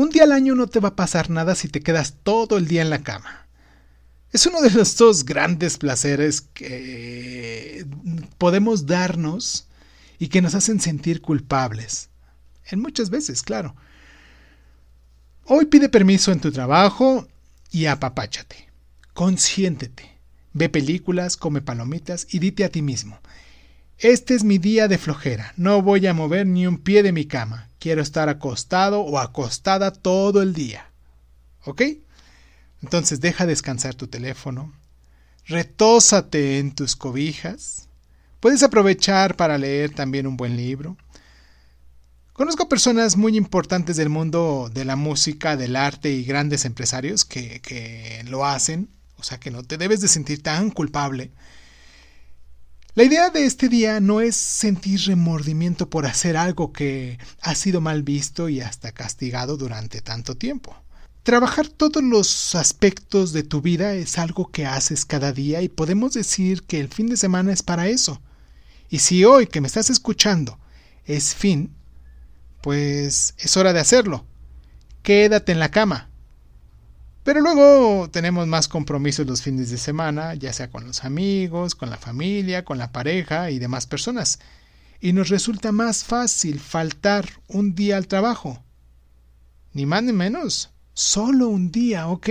Un día al año no te va a pasar nada si te quedas todo el día en la cama. Es uno de los dos grandes placeres que podemos darnos y que nos hacen sentir culpables. En muchas veces, claro. Hoy pide permiso en tu trabajo y apapáchate. Consiéntete. Ve películas, come palomitas y dite a ti mismo. Este es mi día de flojera. No voy a mover ni un pie de mi cama quiero estar acostado o acostada todo el día. ¿Ok? Entonces deja descansar tu teléfono, retózate en tus cobijas, puedes aprovechar para leer también un buen libro. Conozco personas muy importantes del mundo de la música, del arte y grandes empresarios que, que lo hacen, o sea que no te debes de sentir tan culpable la idea de este día no es sentir remordimiento por hacer algo que ha sido mal visto y hasta castigado durante tanto tiempo. Trabajar todos los aspectos de tu vida es algo que haces cada día y podemos decir que el fin de semana es para eso. Y si hoy que me estás escuchando es fin, pues es hora de hacerlo. Quédate en la cama, pero luego tenemos más compromisos los fines de semana, ya sea con los amigos, con la familia, con la pareja y demás personas. Y nos resulta más fácil faltar un día al trabajo. Ni más ni menos, solo un día, ¿ok?